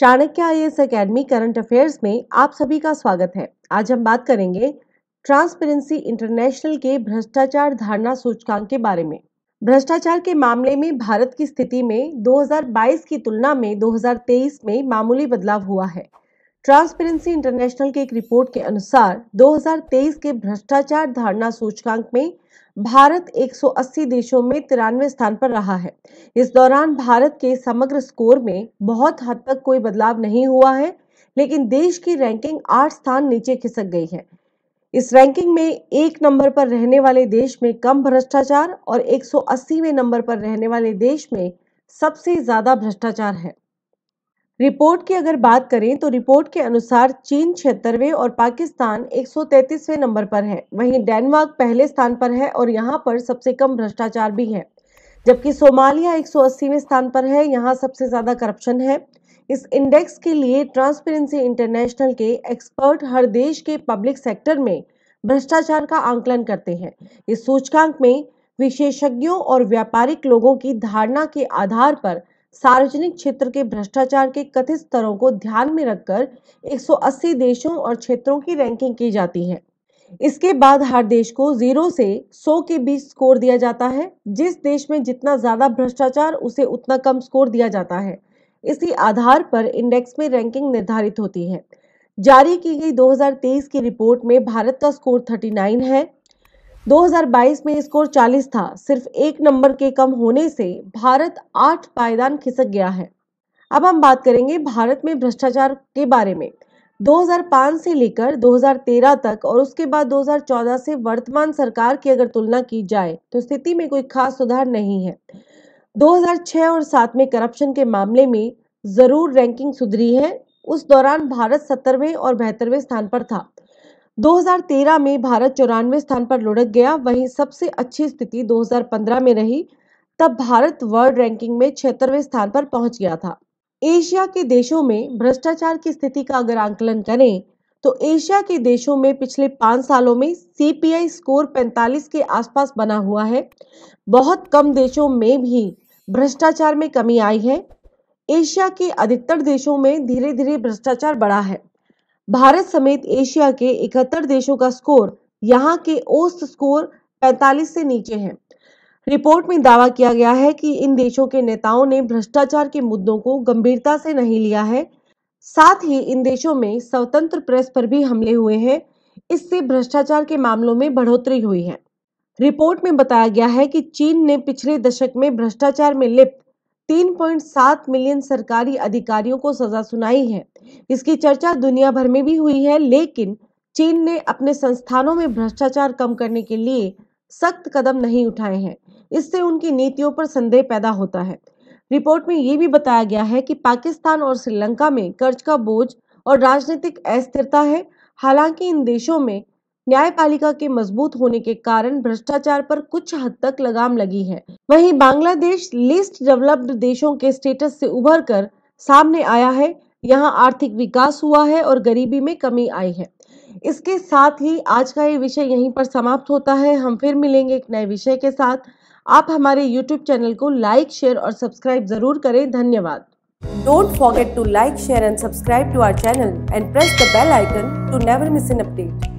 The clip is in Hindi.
Chanakya I S academy current affairs में आप सभी का स्वागत है आज हम बात करेंगे ट्रांसपेरेंसी इंटरनेशनल के भ्रष्टाचार धारणा सूचकांक के बारे में भ्रष्टाचार के मामले में भारत की स्थिति में 2022 की तुलना में 2023 में मामूली बदलाव हुआ है ट्रांसपेरेंसी इंटरनेशनल के एक रिपोर्ट के अनुसार 2023 के भ्रष्टाचार धारणा सूचकांक में भारत 180 देशों में तिरानवे स्थान पर रहा है इस दौरान भारत के समग्र स्कोर में बहुत हद तक कोई बदलाव नहीं हुआ है लेकिन देश की रैंकिंग आठ स्थान नीचे खिसक गई है इस रैंकिंग में एक नंबर पर रहने वाले देश में कम भ्रष्टाचार और 180वें नंबर पर रहने वाले देश में सबसे ज्यादा भ्रष्टाचार है रिपोर्ट की अगर बात करें तो रिपोर्ट के अनुसार चीन छिहत्तरवें और पाकिस्तान एक नंबर पर है वहीं डेनमार्क पहले स्थान पर है और यहाँ पर सबसे कम भ्रष्टाचार भी है जबकि सोमालिया 180वें स्थान पर है यहाँ सबसे ज़्यादा करप्शन है इस इंडेक्स के लिए ट्रांसपेरेंसी इंटरनेशनल के एक्सपर्ट हर देश के पब्लिक सेक्टर में भ्रष्टाचार का आंकलन करते हैं इस सूचकांक में विशेषज्ञों और व्यापारिक लोगों की धारणा के आधार पर सार्वजनिक क्षेत्र के भ्रष्टाचार के कथित स्तरों को ध्यान में रखकर 180 देशों और क्षेत्रों की रैंकिंग की जाती है इसके बाद हर देश को जीरो से सौ के बीच स्कोर दिया जाता है जिस देश में जितना ज्यादा भ्रष्टाचार उसे उतना कम स्कोर दिया जाता है इसी आधार पर इंडेक्स में रैंकिंग निर्धारित होती है जारी की गई 2023 की रिपोर्ट में भारत का स्कोर 39 है 2022 में स्कोर 40 था सिर्फ एक नंबर के कम होने से भारत आठ पायदान खिसक गया है अब हम बात करेंगे भारत में भ्रष्टाचार के बारे में 2005 से लेकर 2013 तक और उसके बाद 2014 से वर्तमान सरकार की अगर तुलना की जाए तो स्थिति में कोई खास सुधार नहीं है 2006 और 7 में करप्शन के मामले में जरूर रैंकिंग सुधरी है उस दौरान भारत सत्तरवें और बेहतरवें स्थान पर था 2013 में भारत चौरानवे स्थान पर लुढ़क गया वहीं सबसे अच्छी स्थिति 2015 में रही तब भारत वर्ल्ड रैंकिंग में छिहत्तरवें स्थान पर पहुंच गया था एशिया के देशों में भ्रष्टाचार की स्थिति का अगर आंकलन करें तो एशिया के देशों में पिछले पांच सालों में सीपीआई स्कोर 45 के आसपास बना हुआ है बहुत कम देशों में भी भ्रष्टाचार में कमी आई है एशिया के अधिकतर देशों में धीरे धीरे भ्रष्टाचार बढ़ा है भारत समेत एशिया के इकहत्तर देशों का स्कोर यहाँ के औसत स्कोर 45 से नीचे है रिपोर्ट में दावा किया गया है कि इन देशों के नेताओं ने भ्रष्टाचार के मुद्दों को गंभीरता से नहीं लिया है साथ ही इन देशों में स्वतंत्र प्रेस पर भी हमले हुए हैं इससे भ्रष्टाचार के मामलों में बढ़ोतरी हुई है रिपोर्ट में बताया गया है कि चीन ने पिछले दशक में भ्रष्टाचार में लिप्त 3.7 मिलियन सरकारी अधिकारियों को सजा सुनाई है इसकी चर्चा दुनिया भर में भी हुई है लेकिन चीन ने अपने संस्थानों में भ्रष्टाचार कम करने के लिए सख्त कदम नहीं उठाए हैं इससे उनकी नीतियों पर संदेह पैदा होता है रिपोर्ट में ये भी बताया गया है कि पाकिस्तान और श्रीलंका में कर्ज का बोझ और राजनीतिक अस्थिरता है हालांकि इन देशों में न्यायपालिका के मजबूत होने के कारण भ्रष्टाचार पर कुछ हद तक लगाम लगी है वहीं बांग्लादेश लिस्ट डेवलप्ड देशों के स्टेटस से उभर कर सामने आया है यहाँ आर्थिक विकास हुआ है और गरीबी में कमी आई है इसके साथ ही आज का ये विषय यहीं पर समाप्त होता है हम फिर मिलेंगे एक नए विषय के साथ आप हमारे यूट्यूब चैनल को लाइक शेयर और सब्सक्राइब जरूर करें धन्यवाद Don't forget to like, share and subscribe to our channel and press the bell icon to never miss an update.